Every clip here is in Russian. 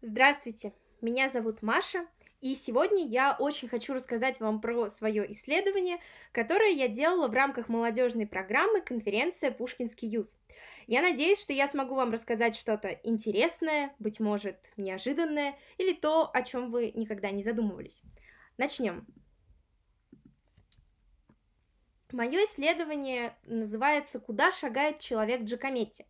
Здравствуйте, меня зовут Маша, и сегодня я очень хочу рассказать вам про свое исследование, которое я делала в рамках молодежной программы конференция «Пушкинский юз». Я надеюсь, что я смогу вам рассказать что-то интересное, быть может, неожиданное, или то, о чем вы никогда не задумывались. Начнем. Мое исследование называется «Куда шагает человек Джакометти?».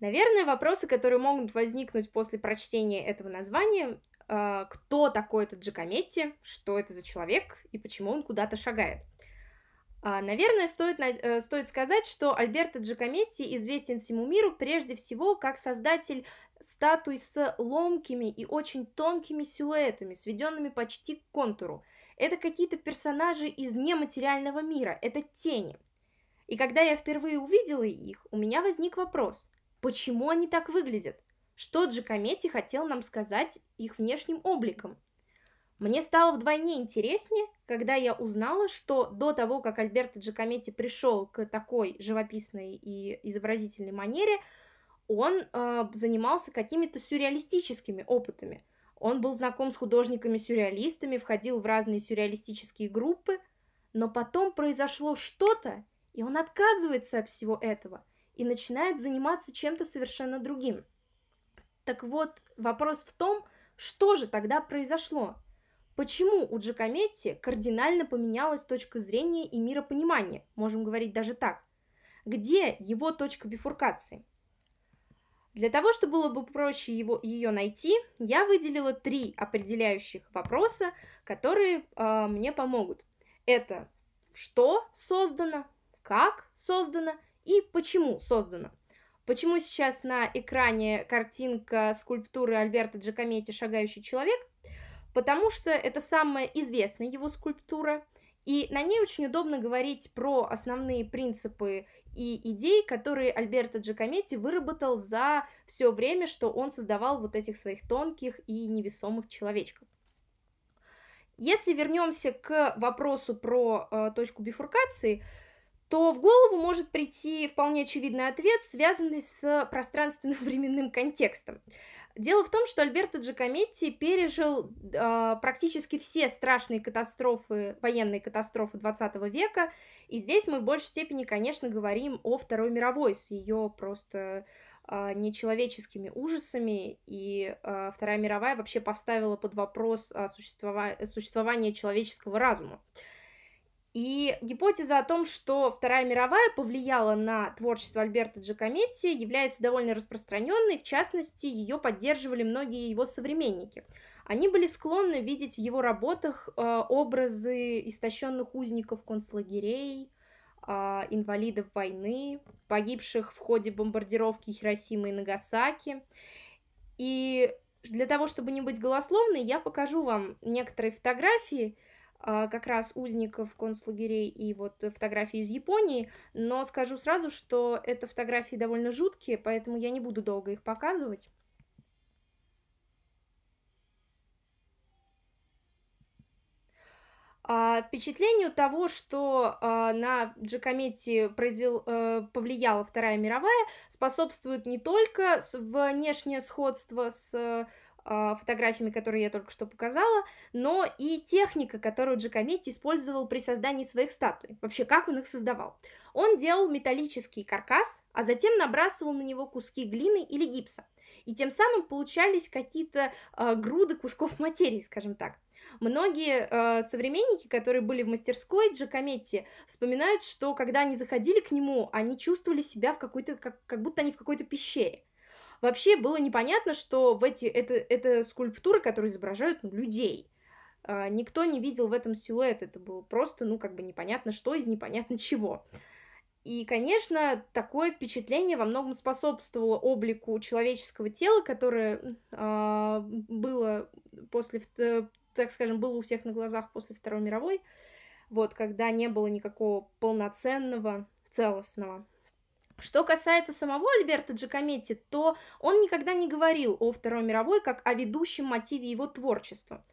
Наверное, вопросы, которые могут возникнуть после прочтения этого названия, а, кто такой этот Джакометти, что это за человек и почему он куда-то шагает. А, наверное, стоит, э, стоит сказать, что Альберто Джакометти известен всему миру прежде всего как создатель статуй с ломкими и очень тонкими силуэтами, сведенными почти к контуру. Это какие-то персонажи из нематериального мира, это тени. И когда я впервые увидела их, у меня возник вопрос, Почему они так выглядят? Что Джакометти хотел нам сказать их внешним обликом? Мне стало вдвойне интереснее, когда я узнала, что до того, как Альберто Джакометти пришел к такой живописной и изобразительной манере, он э, занимался какими-то сюрреалистическими опытами. Он был знаком с художниками-сюрреалистами, входил в разные сюрреалистические группы, но потом произошло что-то, и он отказывается от всего этого – и начинает заниматься чем-то совершенно другим. Так вот, вопрос в том, что же тогда произошло? Почему у Джакометти кардинально поменялась точка зрения и миропонимания, можем говорить даже так? Где его точка бифуркации? Для того, чтобы было бы проще его, ее найти, я выделила три определяющих вопроса, которые э, мне помогут. Это что создано, как создано – и почему создано. Почему сейчас на экране картинка скульптуры Альберта Джакометти «Шагающий человек»? Потому что это самая известная его скульптура, и на ней очень удобно говорить про основные принципы и идеи, которые Альберто Джакометти выработал за все время, что он создавал вот этих своих тонких и невесомых человечков. Если вернемся к вопросу про э, точку бифуркации, то в голову может прийти вполне очевидный ответ, связанный с пространственно-временным контекстом. Дело в том, что Альберто Джакометти пережил э, практически все страшные катастрофы, военные катастрофы 20 века, и здесь мы в большей степени, конечно, говорим о Второй мировой с ее просто э, нечеловеческими ужасами, и э, Вторая мировая вообще поставила под вопрос существова... существование человеческого разума. И гипотеза о том, что Вторая мировая повлияла на творчество Альберта Джакометти, является довольно распространенной, в частности, ее поддерживали многие его современники. Они были склонны видеть в его работах э, образы истощенных узников концлагерей, э, инвалидов войны, погибших в ходе бомбардировки Хиросимы и Нагасаки. И для того, чтобы не быть голословной, я покажу вам некоторые фотографии, а, как раз узников концлагерей и вот фотографии из Японии, но скажу сразу, что это фотографии довольно жуткие, поэтому я не буду долго их показывать. А, впечатлению того, что э, на Джакомете произвел, э, повлияла Вторая мировая, способствует не только внешнее сходство с а, фотографиями, которые я только что показала, но и техника, которую Джакометти использовал при создании своих статуй. Вообще, как он их создавал? Он делал металлический каркас, а затем набрасывал на него куски глины или гипса. И тем самым получались какие-то э, груды кусков материи, скажем так. Многие э, современники, которые были в мастерской Джакометти, вспоминают, что когда они заходили к нему, они чувствовали себя в какой-то, как, как будто они в какой-то пещере. Вообще было непонятно, что в эти, это, это скульптуры, которые изображают ну, людей. А, никто не видел в этом силуэт, это было просто, ну, как бы непонятно что из непонятно чего. И, конечно, такое впечатление во многом способствовало облику человеческого тела, которое э, было после, э, так скажем, было у всех на глазах после Второй мировой, вот, когда не было никакого полноценного, целостного что касается самого Альберта Джакометти, то он никогда не говорил о Второй мировой как о ведущем мотиве его творчества.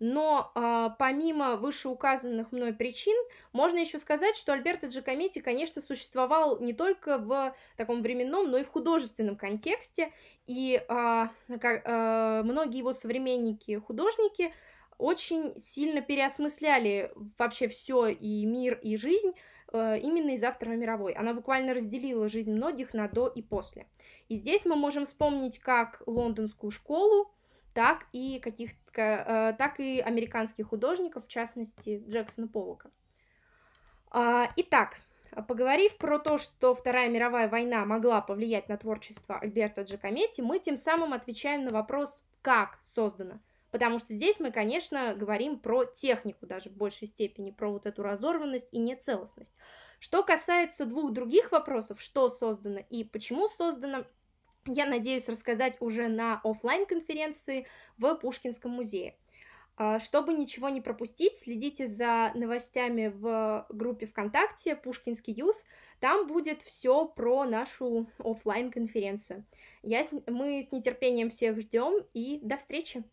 Но э, помимо вышеуказанных мной причин, можно еще сказать, что Альберто Джакометти, конечно, существовал не только в таком временном, но и в художественном контексте, и э, как, э, многие его современники-художники очень сильно переосмысляли вообще все и мир, и жизнь э, именно из-за Второй мировой. Она буквально разделила жизнь многих на до и после. И здесь мы можем вспомнить как лондонскую школу, так и каких э, так и американских художников, в частности Джексона Поллока. А, итак, поговорив про то, что Вторая мировая война могла повлиять на творчество Альберта Джакометти, мы тем самым отвечаем на вопрос, как создана потому что здесь мы, конечно, говорим про технику, даже в большей степени, про вот эту разорванность и нецелостность. Что касается двух других вопросов, что создано и почему создано, я надеюсь рассказать уже на офлайн конференции в Пушкинском музее. А, чтобы ничего не пропустить, следите за новостями в группе ВКонтакте Пушкинский Юз. Там будет все про нашу офлайн конференцию. Я, мы с нетерпением всех ждем и до встречи!